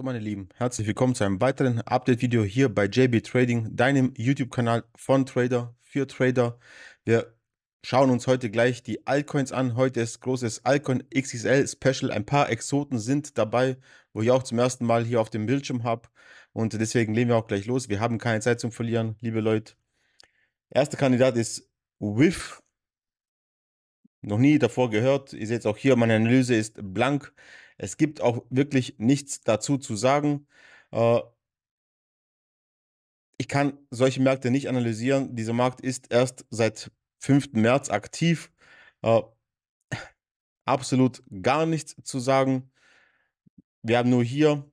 So, meine Lieben, herzlich willkommen zu einem weiteren Update-Video hier bei JB Trading, deinem YouTube-Kanal von Trader für Trader. Wir schauen uns heute gleich die Altcoins an. Heute ist großes Altcoin XXL Special. Ein paar Exoten sind dabei, wo ich auch zum ersten Mal hier auf dem Bildschirm habe. Und deswegen legen wir auch gleich los. Wir haben keine Zeit zum Verlieren, liebe Leute. Erster Kandidat ist WIF. Noch nie davor gehört. Ihr seht auch hier, meine Analyse ist blank. Es gibt auch wirklich nichts dazu zu sagen. Äh, ich kann solche Märkte nicht analysieren. Dieser Markt ist erst seit 5. März aktiv. Äh, absolut gar nichts zu sagen. Wir haben nur hier,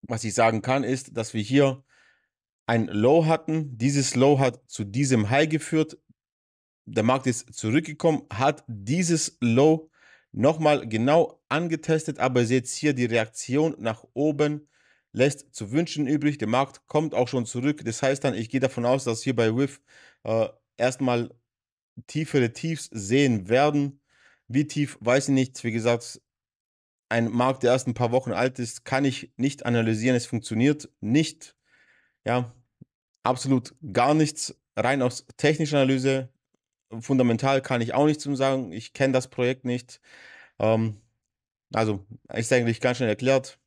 was ich sagen kann, ist, dass wir hier ein Low hatten. Dieses Low hat zu diesem High geführt. Der Markt ist zurückgekommen, hat dieses Low nochmal genau angetestet, aber ihr seht hier die Reaktion nach oben lässt zu wünschen übrig. Der Markt kommt auch schon zurück. Das heißt dann, ich gehe davon aus, dass hier bei WIF äh, erstmal tiefere Tiefs sehen werden. Wie tief, weiß ich nicht. Wie gesagt, ein Markt, der erst ein paar Wochen alt ist, kann ich nicht analysieren. Es funktioniert nicht. Ja, absolut gar nichts. Rein aus technischer Analyse fundamental kann ich auch nichts zum sagen. Ich kenne das Projekt nicht. Ähm, also, ist eigentlich ganz schnell erklärt.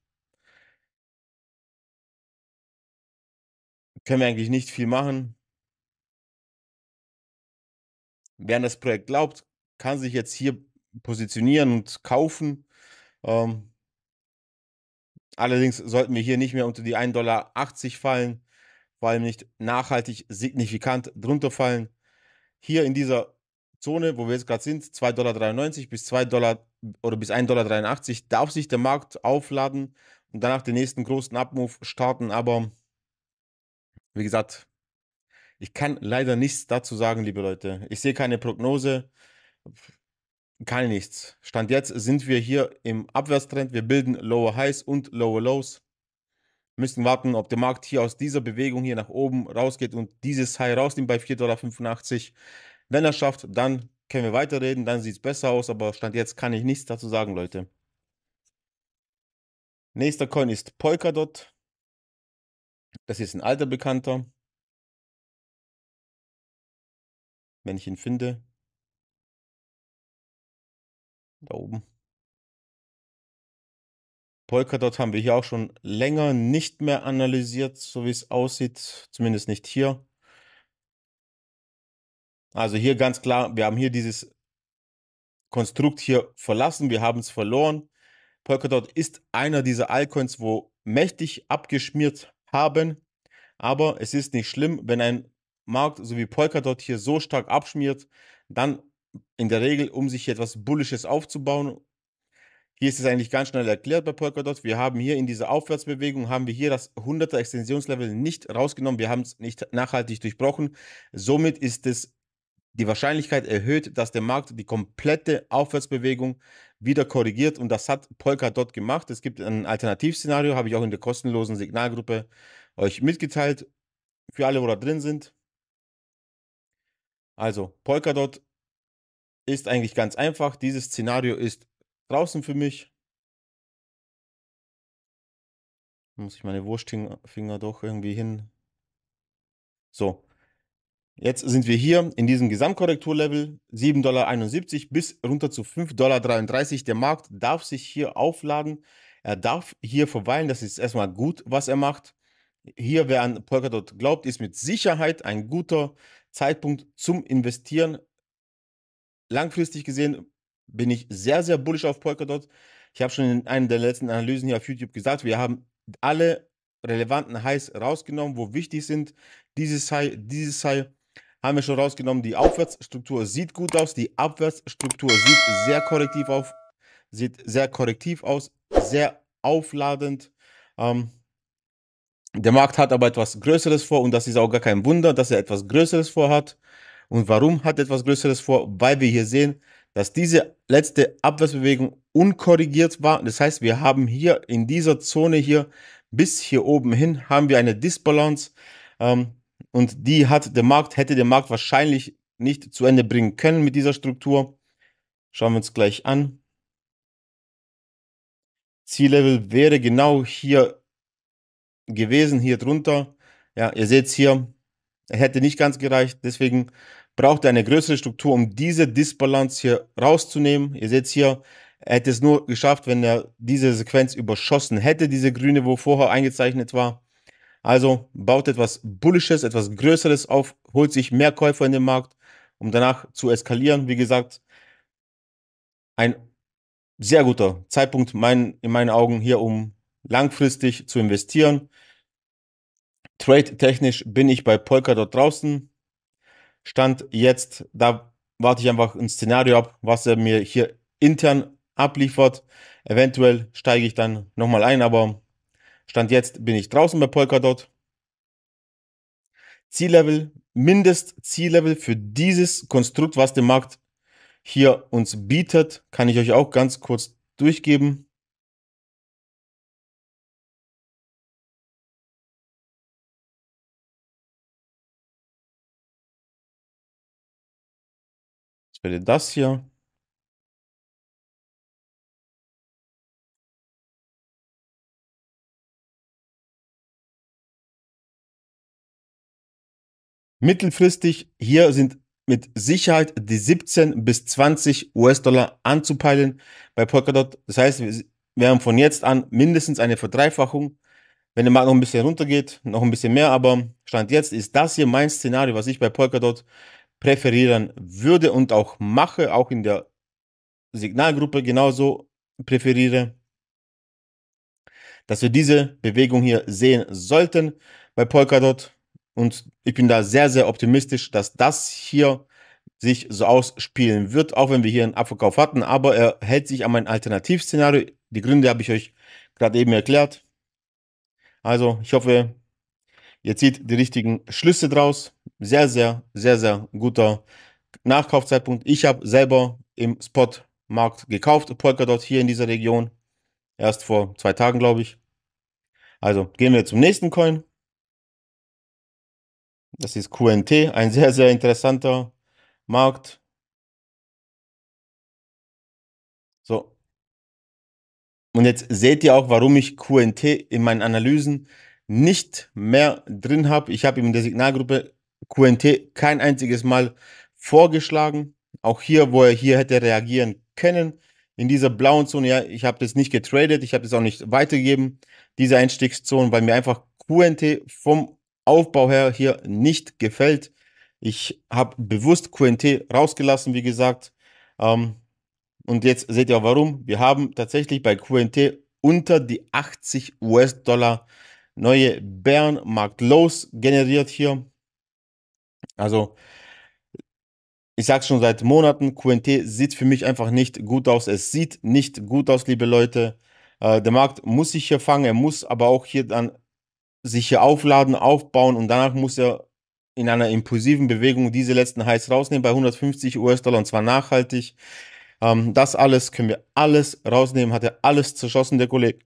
Können wir eigentlich nicht viel machen. Wer an das Projekt glaubt, kann sich jetzt hier positionieren und kaufen. Ähm, allerdings sollten wir hier nicht mehr unter die 1,80 Dollar fallen, vor allem nicht nachhaltig signifikant drunter fallen hier in dieser Zone, wo wir jetzt gerade sind, 2,93 Dollar bis 2 Dollar oder bis 1,83 Dollar, darf sich der Markt aufladen und danach den nächsten großen Abmove starten. Aber wie gesagt, ich kann leider nichts dazu sagen, liebe Leute. Ich sehe keine Prognose, keine nichts. Stand jetzt sind wir hier im Abwärtstrend. Wir bilden Lower Highs und Lower Lows müssen warten, ob der Markt hier aus dieser Bewegung hier nach oben rausgeht und dieses High rausnimmt bei 4,85 Dollar. Wenn er schafft, dann können wir weiterreden, dann sieht es besser aus, aber Stand jetzt kann ich nichts dazu sagen, Leute. Nächster Coin ist Polkadot. Das ist ein alter Bekannter. Wenn ich ihn finde. Da oben. Polkadot haben wir hier auch schon länger nicht mehr analysiert, so wie es aussieht, zumindest nicht hier. Also hier ganz klar, wir haben hier dieses Konstrukt hier verlassen, wir haben es verloren. Polkadot ist einer dieser Altcoins, wo mächtig abgeschmiert haben, aber es ist nicht schlimm, wenn ein Markt so wie Polkadot hier so stark abschmiert, dann in der Regel, um sich etwas Bullisches aufzubauen hier ist es eigentlich ganz schnell erklärt bei Polkadot. Wir haben hier in dieser Aufwärtsbewegung, haben wir hier das 100er Extensionslevel nicht rausgenommen. Wir haben es nicht nachhaltig durchbrochen. Somit ist es die Wahrscheinlichkeit erhöht, dass der Markt die komplette Aufwärtsbewegung wieder korrigiert und das hat Polkadot gemacht. Es gibt ein Alternativszenario, habe ich auch in der kostenlosen Signalgruppe euch mitgeteilt, für alle, wo da drin sind. Also, Polkadot ist eigentlich ganz einfach. Dieses Szenario ist Draußen für mich. Muss ich meine Wurstfinger doch irgendwie hin. So. Jetzt sind wir hier in diesem Gesamtkorrekturlevel 7,71 Dollar bis runter zu 5,33 Dollar. Der Markt darf sich hier aufladen. Er darf hier verweilen. Das ist erstmal gut, was er macht. Hier, wer an Polkadot glaubt, ist mit Sicherheit ein guter Zeitpunkt zum Investieren. Langfristig gesehen bin ich sehr, sehr bullisch auf Polkadot. Ich habe schon in einer der letzten Analysen hier auf YouTube gesagt, wir haben alle relevanten Highs rausgenommen, wo wichtig sind. Dieses High, dieses High haben wir schon rausgenommen. Die Aufwärtsstruktur sieht gut aus. Die Abwärtsstruktur sieht sehr korrektiv auf, sieht sehr korrektiv aus, sehr aufladend. Ähm, der Markt hat aber etwas Größeres vor und das ist auch gar kein Wunder, dass er etwas Größeres vorhat. Und warum hat er etwas Größeres vor? Weil wir hier sehen, dass diese letzte Abwärtsbewegung unkorrigiert war. Das heißt, wir haben hier in dieser Zone hier bis hier oben hin haben wir eine Disbalance ähm, und die hat der Markt, hätte der Markt wahrscheinlich nicht zu Ende bringen können mit dieser Struktur. Schauen wir uns gleich an. Ziellevel wäre genau hier gewesen, hier drunter. Ja, ihr seht es hier, hätte nicht ganz gereicht, deswegen braucht er eine größere Struktur, um diese Disbalance hier rauszunehmen. Ihr seht hier, er hätte es nur geschafft, wenn er diese Sequenz überschossen hätte, diese grüne, wo vorher eingezeichnet war. Also baut etwas Bullisches, etwas Größeres auf, holt sich mehr Käufer in den Markt, um danach zu eskalieren. Wie gesagt, ein sehr guter Zeitpunkt mein, in meinen Augen hier, um langfristig zu investieren. Trade-technisch bin ich bei Polka dort draußen. Stand jetzt, da warte ich einfach ein Szenario ab, was er mir hier intern abliefert. Eventuell steige ich dann nochmal ein, aber Stand jetzt bin ich draußen bei Polkadot. Ziellevel, Mindestziellevel für dieses Konstrukt, was der Markt hier uns bietet, kann ich euch auch ganz kurz durchgeben. Ich werde das hier. Mittelfristig hier sind mit Sicherheit die 17 bis 20 US-Dollar anzupeilen bei Polkadot. Das heißt, wir haben von jetzt an mindestens eine Verdreifachung. Wenn der Markt noch ein bisschen runtergeht, noch ein bisschen mehr, aber Stand jetzt ist das hier mein Szenario, was ich bei Polkadot präferieren würde und auch mache, auch in der Signalgruppe genauso präferiere, dass wir diese Bewegung hier sehen sollten bei Polkadot. Und ich bin da sehr, sehr optimistisch, dass das hier sich so ausspielen wird, auch wenn wir hier einen Abverkauf hatten. Aber er hält sich an mein Alternativszenario. Die Gründe habe ich euch gerade eben erklärt. Also ich hoffe, Ihr zieht die richtigen Schlüsse draus. Sehr, sehr, sehr, sehr guter Nachkaufzeitpunkt. Ich habe selber im Spotmarkt gekauft, Polkadot hier in dieser Region. Erst vor zwei Tagen, glaube ich. Also gehen wir zum nächsten Coin. Das ist QNT, ein sehr, sehr interessanter Markt. So. Und jetzt seht ihr auch, warum ich QNT in meinen Analysen nicht mehr drin habe. Ich habe ihm in der Signalgruppe QNT kein einziges Mal vorgeschlagen. Auch hier, wo er hier hätte reagieren können. In dieser blauen Zone, ja, ich habe das nicht getradet, ich habe das auch nicht weitergegeben, diese Einstiegszone, weil mir einfach QNT vom Aufbau her hier nicht gefällt. Ich habe bewusst QNT rausgelassen, wie gesagt. Ähm, und jetzt seht ihr auch warum. Wir haben tatsächlich bei QNT unter die 80 US-Dollar neue Bärenmarkt-Lows generiert hier. Also, ich sage schon seit Monaten, QNT sieht für mich einfach nicht gut aus. Es sieht nicht gut aus, liebe Leute. Äh, der Markt muss sich hier fangen, er muss aber auch hier dann sich hier aufladen, aufbauen und danach muss er in einer impulsiven Bewegung diese letzten Highs rausnehmen bei 150 US-Dollar und zwar nachhaltig. Ähm, das alles können wir alles rausnehmen, hat er alles zerschossen, der Kollege.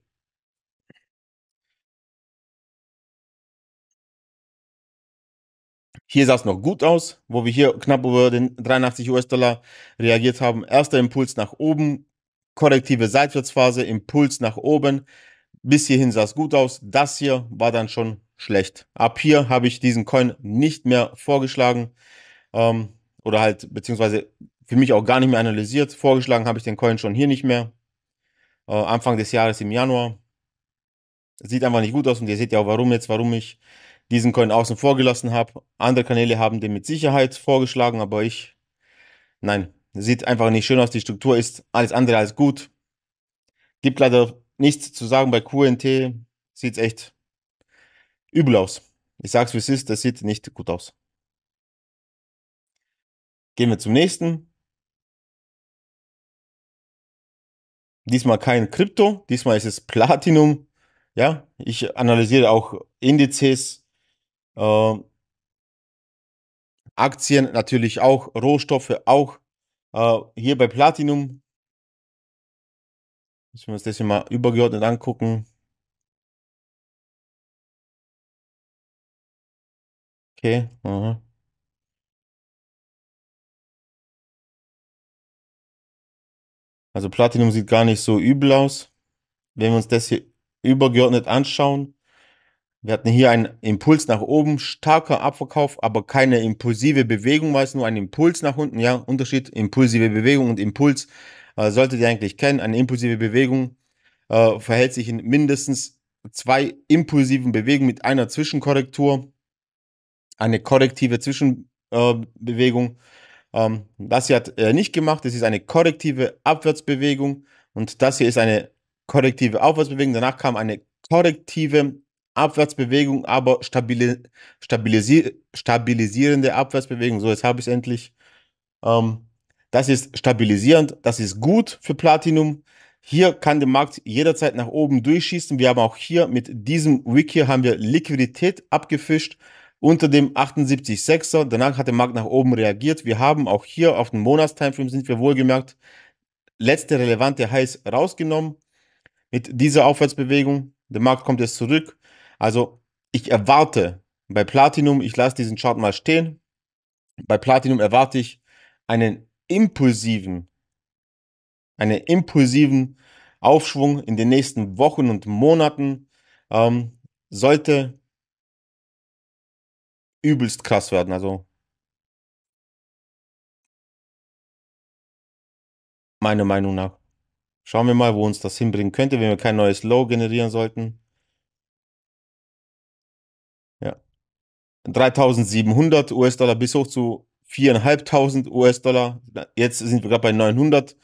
Hier sah es noch gut aus, wo wir hier knapp über den 83 US-Dollar reagiert haben. Erster Impuls nach oben, korrektive Seitwärtsphase, Impuls nach oben. Bis hierhin sah es gut aus. Das hier war dann schon schlecht. Ab hier habe ich diesen Coin nicht mehr vorgeschlagen ähm, oder halt beziehungsweise für mich auch gar nicht mehr analysiert. Vorgeschlagen habe ich den Coin schon hier nicht mehr. Äh, Anfang des Jahres im Januar. Sieht einfach nicht gut aus und ihr seht ja auch, warum jetzt, warum ich diesen Coin außen vor gelassen habe. Andere Kanäle haben den mit Sicherheit vorgeschlagen, aber ich, nein, sieht einfach nicht schön aus. Die Struktur ist alles andere als gut. Gibt leider nichts zu sagen bei QNT. Sieht echt übel aus. Ich sag's wie es ist, das sieht nicht gut aus. Gehen wir zum nächsten. Diesmal kein Krypto, diesmal ist es Platinum. Ja, ich analysiere auch Indizes äh, Aktien natürlich auch, Rohstoffe auch. Äh, hier bei Platinum müssen wir uns das hier mal übergeordnet angucken. Okay, aha. Also Platinum sieht gar nicht so übel aus. Wenn wir uns das hier übergeordnet anschauen, wir hatten hier einen Impuls nach oben, starker Abverkauf, aber keine impulsive Bewegung, war es nur ein Impuls nach unten. Ja, Unterschied, impulsive Bewegung und Impuls äh, solltet ihr eigentlich kennen. Eine impulsive Bewegung äh, verhält sich in mindestens zwei impulsiven Bewegungen mit einer Zwischenkorrektur, eine korrektive Zwischenbewegung. Äh, ähm, das hier hat er nicht gemacht. Es ist eine korrektive Abwärtsbewegung und das hier ist eine korrektive Aufwärtsbewegung. Danach kam eine korrektive Abwärtsbewegung, aber stabile, stabilisi stabilisierende Abwärtsbewegung. So, jetzt habe ich es endlich. Ähm, das ist stabilisierend, das ist gut für Platinum. Hier kann der Markt jederzeit nach oben durchschießen. Wir haben auch hier mit diesem Wick hier haben wir Liquidität abgefischt unter dem 78,6er. Danach hat der Markt nach oben reagiert. Wir haben auch hier auf dem Monatstimeframe sind wir wohlgemerkt letzte relevante Highs rausgenommen mit dieser Aufwärtsbewegung. Der Markt kommt jetzt zurück. Also ich erwarte bei Platinum, ich lasse diesen Chart mal stehen, bei Platinum erwarte ich einen impulsiven, einen impulsiven Aufschwung in den nächsten Wochen und Monaten. Ähm, sollte übelst krass werden. Also meiner Meinung nach. Schauen wir mal, wo uns das hinbringen könnte, wenn wir kein neues Low generieren sollten. 3700 US-Dollar bis hoch zu 4.500 US-Dollar. Jetzt sind wir gerade bei 900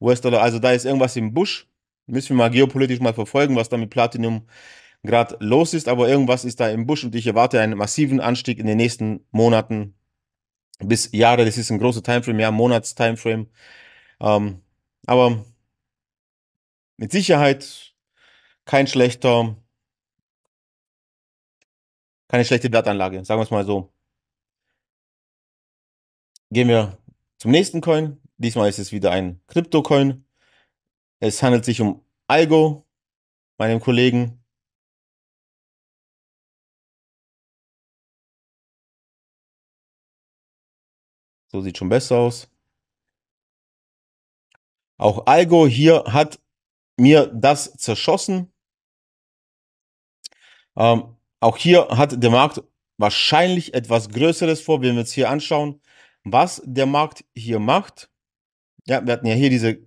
US-Dollar. Also da ist irgendwas im Busch. Müssen wir mal geopolitisch mal verfolgen, was da mit Platinum gerade los ist. Aber irgendwas ist da im Busch und ich erwarte einen massiven Anstieg in den nächsten Monaten bis Jahre. Das ist ein großer Timeframe, ja, Monatstimeframe. Ähm, aber mit Sicherheit kein schlechter keine schlechte Wertanlage, sagen wir es mal so. Gehen wir zum nächsten Coin. Diesmal ist es wieder ein Krypto-Coin. Es handelt sich um Algo, meinem Kollegen. So sieht schon besser aus. Auch Algo hier hat mir das zerschossen. Ähm, auch hier hat der Markt wahrscheinlich etwas Größeres vor, wenn wir uns hier anschauen, was der Markt hier macht. Ja, wir hatten ja hier diese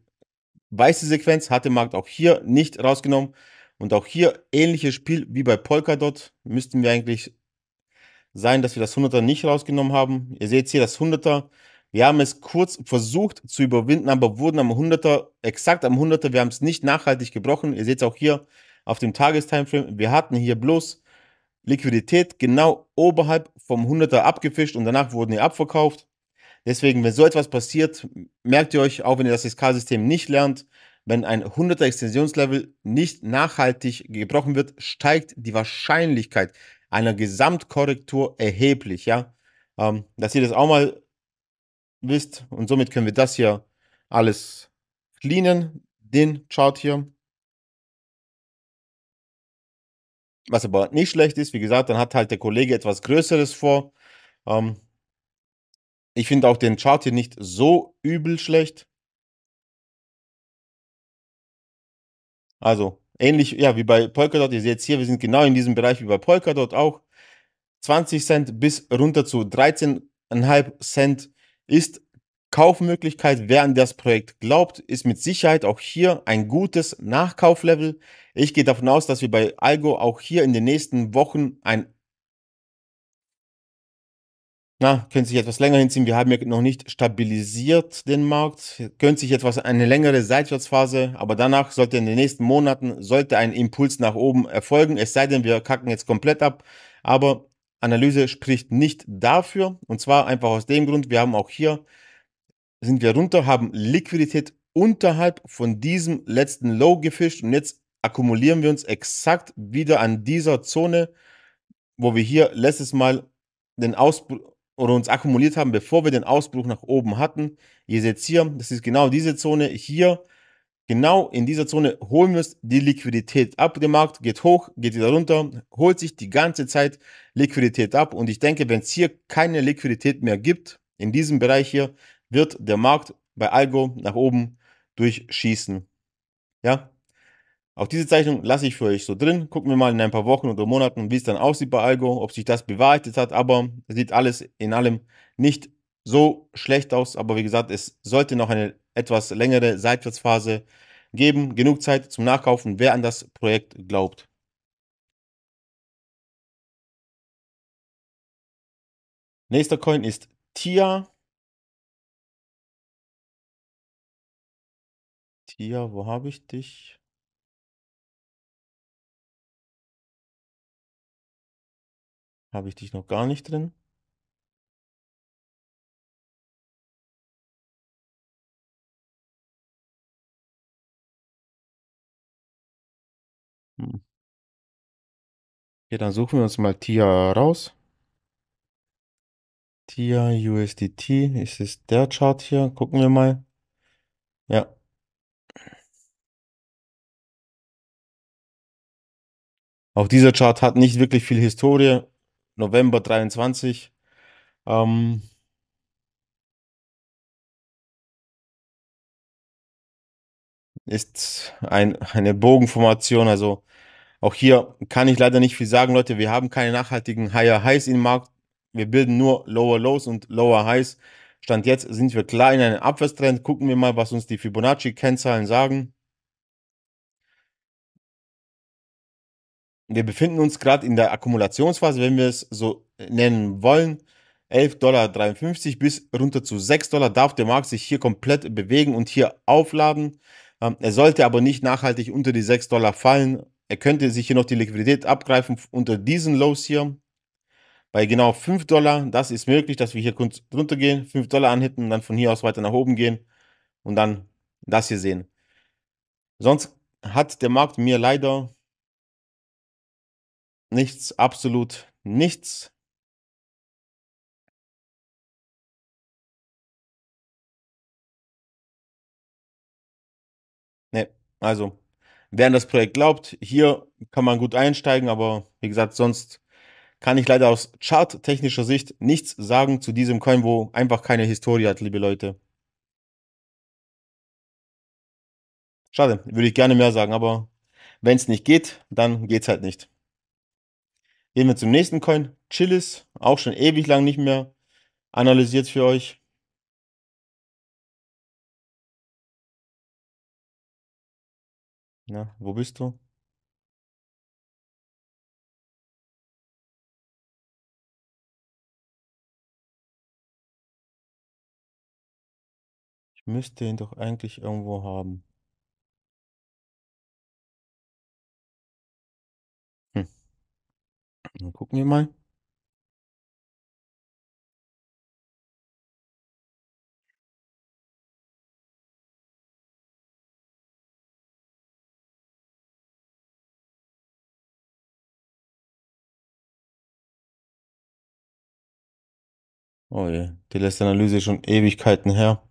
weiße Sequenz, hat der Markt auch hier nicht rausgenommen. Und auch hier ähnliches Spiel wie bei Polkadot müssten wir eigentlich sein, dass wir das 100er nicht rausgenommen haben. Ihr seht hier das 100er. Wir haben es kurz versucht zu überwinden, aber wurden am 100er, exakt am 100er, wir haben es nicht nachhaltig gebrochen. Ihr seht es auch hier auf dem Tagestimeframe. Wir hatten hier bloß Liquidität genau oberhalb vom 100er abgefischt und danach wurden die abverkauft. Deswegen, wenn so etwas passiert, merkt ihr euch, auch wenn ihr das SK-System nicht lernt, wenn ein 100er Extensionslevel nicht nachhaltig gebrochen wird, steigt die Wahrscheinlichkeit einer Gesamtkorrektur erheblich. Ja? Ähm, dass ihr das auch mal wisst und somit können wir das hier alles cleanen, den Chart hier. Was aber nicht schlecht ist, wie gesagt, dann hat halt der Kollege etwas Größeres vor. Ähm, ich finde auch den Chart hier nicht so übel schlecht. Also ähnlich ja, wie bei Polkadot. Ihr seht es hier, wir sind genau in diesem Bereich wie bei Polkadot auch. 20 Cent bis runter zu 13,5 Cent ist Kaufmöglichkeit, wer an das Projekt glaubt, ist mit Sicherheit auch hier ein gutes Nachkauflevel. Ich gehe davon aus, dass wir bei Algo auch hier in den nächsten Wochen ein na, könnte sich etwas länger hinziehen. Wir haben ja noch nicht stabilisiert den Markt. Könnte sich etwas eine längere Seitwärtsphase, aber danach sollte in den nächsten Monaten sollte ein Impuls nach oben erfolgen. Es sei denn, wir kacken jetzt komplett ab. Aber Analyse spricht nicht dafür. Und zwar einfach aus dem Grund, wir haben auch hier sind wir runter, haben Liquidität unterhalb von diesem letzten Low gefischt und jetzt akkumulieren wir uns exakt wieder an dieser Zone, wo wir hier letztes Mal den Ausbruch oder uns akkumuliert haben, bevor wir den Ausbruch nach oben hatten. Ihr seht hier, das ist genau diese Zone hier. Genau in dieser Zone holen wir uns die Liquidität ab. Der Markt geht hoch, geht wieder runter, holt sich die ganze Zeit Liquidität ab. Und ich denke, wenn es hier keine Liquidität mehr gibt, in diesem Bereich hier, wird der Markt bei Algo nach oben durchschießen. Ja? Auch diese Zeichnung lasse ich für euch so drin. Gucken wir mal in ein paar Wochen oder Monaten, wie es dann aussieht bei Algo, ob sich das bewahrheitet hat. Aber es sieht alles in allem nicht so schlecht aus. Aber wie gesagt, es sollte noch eine etwas längere Seitwärtsphase geben. Genug Zeit zum Nachkaufen, wer an das Projekt glaubt. Nächster Coin ist TIA. Tia, wo habe ich dich? Habe ich dich noch gar nicht drin? Hm. Okay, dann suchen wir uns mal Tia raus. Tia USDT, ist es der Chart hier? Gucken wir mal. Ja, Auch dieser Chart hat nicht wirklich viel Historie. November 23. Ähm, ist ein, eine Bogenformation. Also auch hier kann ich leider nicht viel sagen, Leute. Wir haben keine nachhaltigen Higher Highs im Markt. Wir bilden nur Lower Lows und Lower Highs. Stand jetzt sind wir klar in einem Abwärtstrend. Gucken wir mal, was uns die Fibonacci-Kennzahlen sagen. wir befinden uns gerade in der Akkumulationsphase, wenn wir es so äh, nennen wollen. 11,53 Dollar bis runter zu 6 Dollar darf der Markt sich hier komplett bewegen und hier aufladen. Ähm, er sollte aber nicht nachhaltig unter die 6 Dollar fallen. Er könnte sich hier noch die Liquidität abgreifen unter diesen Lows hier. Bei genau 5 Dollar, das ist möglich, dass wir hier kurz drunter gehen, 5 Dollar anhitten und dann von hier aus weiter nach oben gehen und dann das hier sehen. Sonst hat der Markt mir leider Nichts, absolut nichts. Ne, also, wer an das Projekt glaubt, hier kann man gut einsteigen, aber wie gesagt, sonst kann ich leider aus charttechnischer Sicht nichts sagen zu diesem Coin, wo einfach keine Historie hat, liebe Leute. Schade, würde ich gerne mehr sagen, aber wenn es nicht geht, dann geht es halt nicht. Gehen wir zum nächsten Coin. Chillis, auch schon ewig lang nicht mehr analysiert für euch. Na, wo bist du? Ich müsste ihn doch eigentlich irgendwo haben. Dann gucken wir mal. Oh je, die lässt Analyse schon Ewigkeiten her.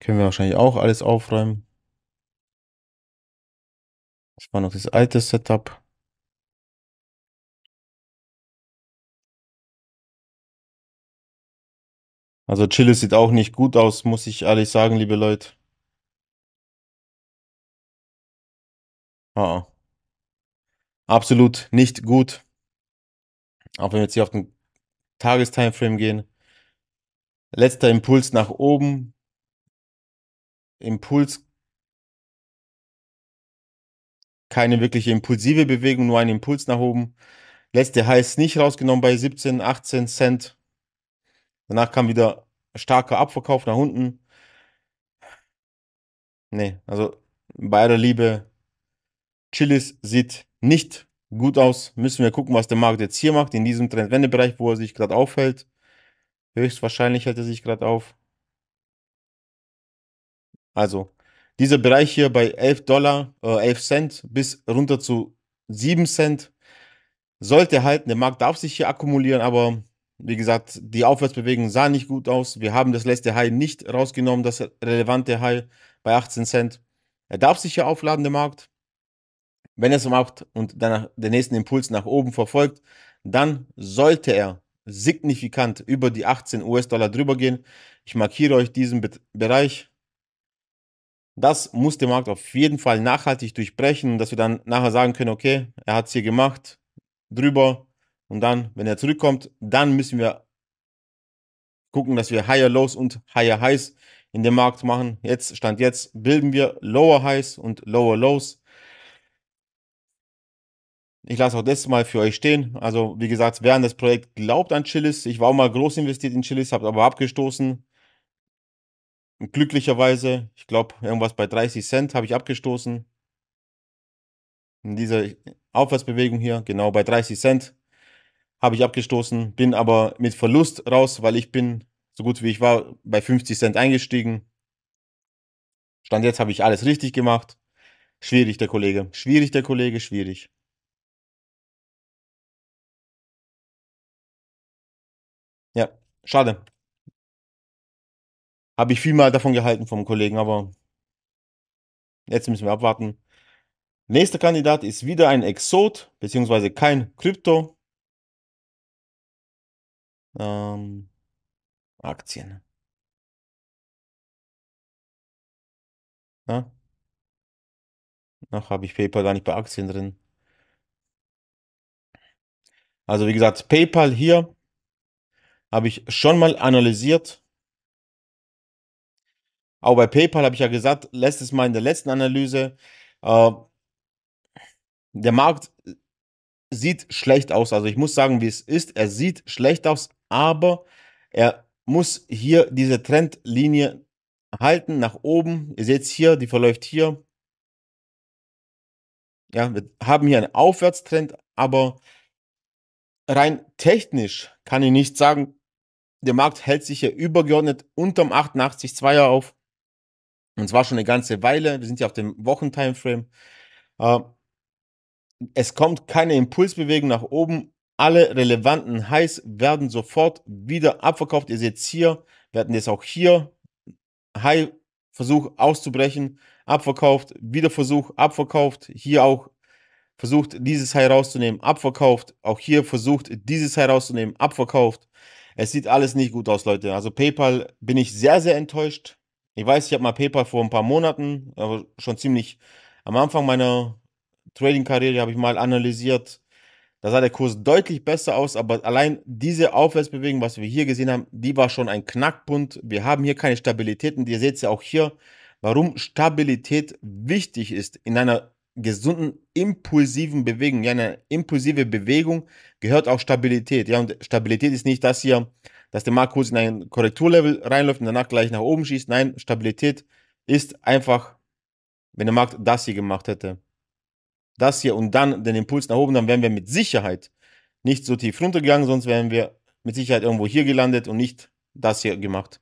Können wir wahrscheinlich auch alles aufräumen. Das war noch das alte Setup. Also Chile sieht auch nicht gut aus, muss ich ehrlich sagen, liebe Leute. Ah, absolut nicht gut. Auch wenn wir jetzt hier auf den Tagestimeframe gehen. Letzter Impuls nach oben. Impuls keine wirkliche impulsive Bewegung, nur ein Impuls nach oben. Letzte heißt nicht rausgenommen bei 17, 18 Cent. Danach kam wieder starker Abverkauf nach unten. Nee, also bei aller Liebe, Chilis sieht nicht gut aus. Müssen wir gucken, was der Markt jetzt hier macht, in diesem Trendwendebereich, wo er sich gerade aufhält. Höchstwahrscheinlich hält er sich gerade auf. Also, dieser Bereich hier bei 11 Dollar, äh 11 Cent bis runter zu 7 Cent sollte halten. Der Markt darf sich hier akkumulieren, aber wie gesagt, die Aufwärtsbewegung sah nicht gut aus. Wir haben das letzte High nicht rausgenommen, das relevante High bei 18 Cent. Er darf sich hier aufladen, der Markt. Wenn er es macht und danach den nächsten Impuls nach oben verfolgt, dann sollte er signifikant über die 18 US-Dollar drüber gehen. Ich markiere euch diesen Bereich das muss der Markt auf jeden Fall nachhaltig durchbrechen, dass wir dann nachher sagen können, okay, er hat es hier gemacht, drüber. Und dann, wenn er zurückkommt, dann müssen wir gucken, dass wir Higher Lows und Higher Highs in dem Markt machen. Jetzt, Stand jetzt, bilden wir Lower Highs und Lower Lows. Ich lasse auch das mal für euch stehen. Also, wie gesagt, während das Projekt glaubt an Chilis, ich war auch mal groß investiert in Chilis, habe aber abgestoßen. Und glücklicherweise, ich glaube, irgendwas bei 30 Cent habe ich abgestoßen. In dieser Aufwärtsbewegung hier, genau bei 30 Cent habe ich abgestoßen, bin aber mit Verlust raus, weil ich bin so gut wie ich war bei 50 Cent eingestiegen. Stand jetzt habe ich alles richtig gemacht. Schwierig, der Kollege. Schwierig, der Kollege, schwierig. Ja, schade. Habe ich viel mal davon gehalten vom Kollegen, aber jetzt müssen wir abwarten. Nächster Kandidat ist wieder ein Exot, beziehungsweise kein Krypto. Ähm, Aktien. Na? Noch habe ich PayPal gar nicht bei Aktien drin. Also wie gesagt, PayPal hier habe ich schon mal analysiert. Auch bei PayPal habe ich ja gesagt, letztes Mal in der letzten Analyse, äh, der Markt sieht schlecht aus. Also ich muss sagen, wie es ist. Er sieht schlecht aus, aber er muss hier diese Trendlinie halten nach oben. Ihr seht es hier, die verläuft hier. Ja, wir haben hier einen Aufwärtstrend, aber rein technisch kann ich nicht sagen, der Markt hält sich hier übergeordnet unterm 88,2er auf. Und zwar schon eine ganze Weile. Wir sind ja auf dem Wochentimeframe. Äh, es kommt keine Impulsbewegung nach oben. Alle relevanten Highs werden sofort wieder abverkauft. Ihr seht hier. Wir hatten jetzt auch hier. High Versuch auszubrechen, abverkauft, wieder Versuch, abverkauft, hier auch versucht, dieses High rauszunehmen, abverkauft, auch hier versucht, dieses High rauszunehmen, abverkauft. Es sieht alles nicht gut aus, Leute. Also PayPal bin ich sehr, sehr enttäuscht. Ich weiß, ich habe mal PayPal vor ein paar Monaten, aber schon ziemlich am Anfang meiner Trading-Karriere habe ich mal analysiert. Da sah der Kurs deutlich besser aus, aber allein diese Aufwärtsbewegung, was wir hier gesehen haben, die war schon ein Knackpunkt. Wir haben hier keine Stabilität und ihr seht es ja auch hier, warum Stabilität wichtig ist in einer gesunden, impulsiven Bewegung. Ja, eine impulsive Bewegung gehört auch Stabilität. Ja, und Stabilität ist nicht das hier, dass der Markt kurz in ein Korrekturlevel reinläuft und danach gleich nach oben schießt. Nein, Stabilität ist einfach, wenn der Markt das hier gemacht hätte, das hier und dann den Impuls nach oben, dann wären wir mit Sicherheit nicht so tief runtergegangen, sonst wären wir mit Sicherheit irgendwo hier gelandet und nicht das hier gemacht.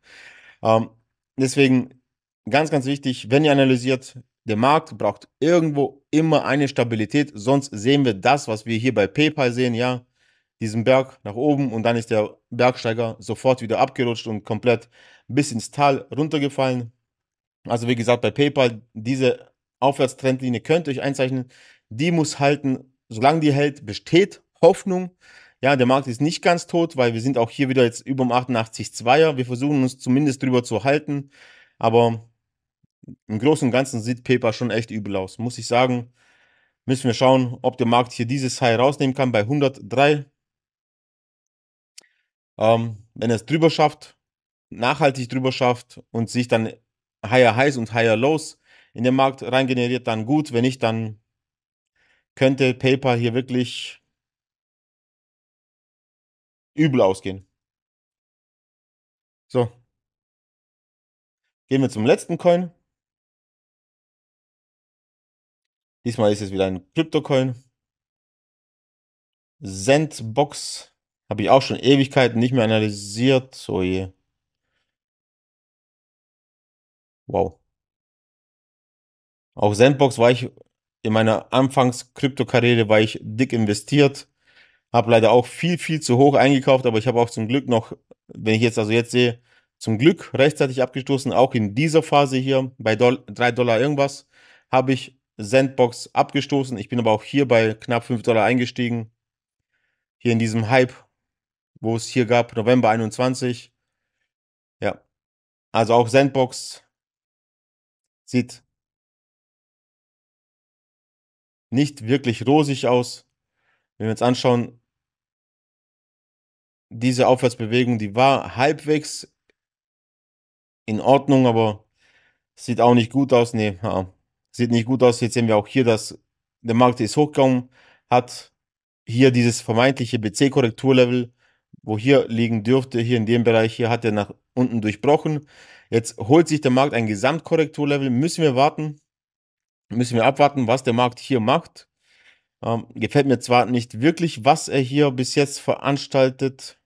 Ähm, deswegen ganz, ganz wichtig, wenn ihr analysiert, der Markt braucht irgendwo immer eine Stabilität, sonst sehen wir das, was wir hier bei PayPal sehen, ja, diesen Berg nach oben und dann ist der Bergsteiger sofort wieder abgerutscht und komplett bis ins Tal runtergefallen. Also wie gesagt, bei PayPal, diese Aufwärtstrendlinie könnt ihr euch einzeichnen. Die muss halten, solange die hält, besteht Hoffnung. Ja, der Markt ist nicht ganz tot, weil wir sind auch hier wieder jetzt über dem 88,2er. Wir versuchen uns zumindest drüber zu halten. Aber im Großen und Ganzen sieht PayPal schon echt übel aus, muss ich sagen. Müssen wir schauen, ob der Markt hier dieses High rausnehmen kann bei 103 ähm, wenn er es drüber schafft, nachhaltig drüber schafft und sich dann higher highs und higher lows in den Markt reingeneriert, dann gut. Wenn nicht, dann könnte PayPal hier wirklich übel ausgehen. So. Gehen wir zum letzten Coin. Diesmal ist es wieder ein Crypto-Coin. Sendbox. Habe ich auch schon Ewigkeiten nicht mehr analysiert. Oh je. Wow. Auch Sandbox war ich in meiner Anfangs-Krypto-Karriere war ich dick investiert. Habe leider auch viel, viel zu hoch eingekauft, aber ich habe auch zum Glück noch, wenn ich jetzt also jetzt sehe, zum Glück rechtzeitig abgestoßen, auch in dieser Phase hier bei Doll 3 Dollar irgendwas, habe ich Sandbox abgestoßen. Ich bin aber auch hier bei knapp 5 Dollar eingestiegen. Hier in diesem Hype wo es hier gab, November 21. Ja. Also auch Sandbox sieht nicht wirklich rosig aus. Wenn wir uns anschauen, diese Aufwärtsbewegung, die war halbwegs in Ordnung, aber sieht auch nicht gut aus. Nee, ja. sieht nicht gut aus. Jetzt sehen wir auch hier, dass der Markt ist hochgegangen, hat hier dieses vermeintliche BC-Korrekturlevel wo hier liegen dürfte, hier in dem Bereich, hier hat er nach unten durchbrochen. Jetzt holt sich der Markt ein Gesamtkorrekturlevel. Müssen wir warten, müssen wir abwarten, was der Markt hier macht. Ähm, gefällt mir zwar nicht wirklich, was er hier bis jetzt veranstaltet.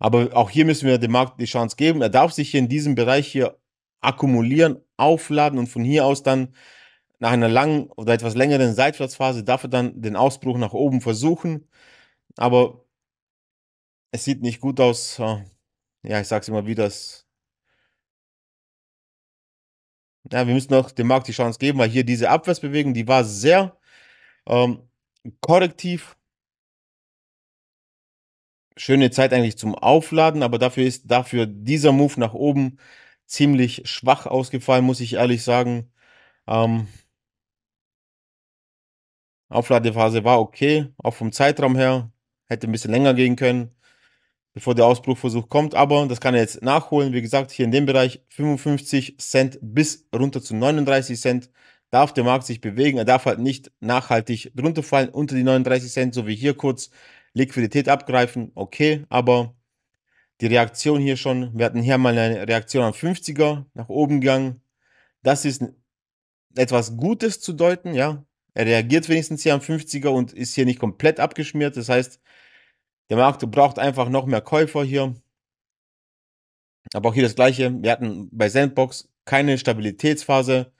Aber auch hier müssen wir dem Markt die Chance geben. Er darf sich hier in diesem Bereich hier akkumulieren, aufladen und von hier aus dann nach einer langen oder etwas längeren Seitwärtsphase darf er dann den Ausbruch nach oben versuchen. Aber es sieht nicht gut aus. Äh, ja, ich sag's immer wieder. ja, wir müssen auch dem Markt die Chance geben, weil hier diese Abwärtsbewegung, die war sehr ähm, korrektiv. Schöne Zeit eigentlich zum Aufladen, aber dafür ist dafür dieser Move nach oben ziemlich schwach ausgefallen, muss ich ehrlich sagen. Ähm, Aufladephase war okay, auch vom Zeitraum her. Hätte ein bisschen länger gehen können, bevor der Ausbruchversuch kommt. Aber das kann er jetzt nachholen. Wie gesagt, hier in dem Bereich 55 Cent bis runter zu 39 Cent darf der Markt sich bewegen. Er darf halt nicht nachhaltig drunter fallen, unter die 39 Cent, so wie hier kurz. Liquidität abgreifen, okay, aber die Reaktion hier schon, wir hatten hier mal eine Reaktion am 50er nach oben gegangen. Das ist etwas Gutes zu deuten, ja. Er reagiert wenigstens hier am 50er und ist hier nicht komplett abgeschmiert. Das heißt, der Markt braucht einfach noch mehr Käufer hier. Aber auch hier das gleiche. Wir hatten bei Sandbox keine Stabilitätsphase,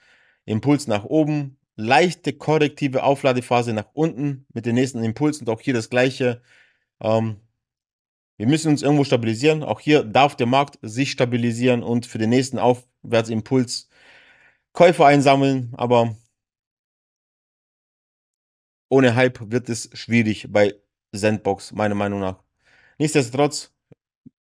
Impuls nach oben, leichte korrektive Aufladephase nach unten mit den nächsten Impulsen. Und auch hier das gleiche. Ähm, wir müssen uns irgendwo stabilisieren. Auch hier darf der Markt sich stabilisieren und für den nächsten Aufwärtsimpuls Käufer einsammeln. Aber ohne Hype wird es schwierig bei Sandbox, meiner Meinung nach. Nichtsdestotrotz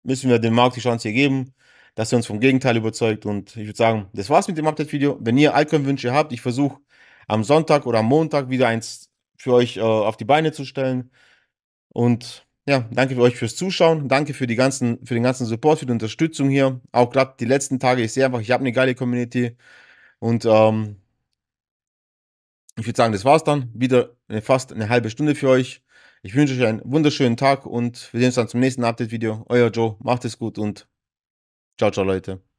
müssen wir dem Markt die Chance hier geben, dass er uns vom Gegenteil überzeugt. Und ich würde sagen, das war's mit dem Update-Video. Wenn ihr Altcoin-Wünsche habt, ich versuche am Sonntag oder am Montag wieder eins für euch äh, auf die Beine zu stellen. Und ja, danke für euch fürs Zuschauen. Danke für, die ganzen, für den ganzen Support, für die Unterstützung hier. Auch gerade die letzten Tage. Ich sehe einfach, ich habe eine geile Community. Und ähm, ich würde sagen, das war's dann. Wieder eine, fast eine halbe Stunde für euch. Ich wünsche euch einen wunderschönen Tag und wir sehen uns dann zum nächsten Update-Video. Euer Joe, macht es gut und ciao, ciao, Leute.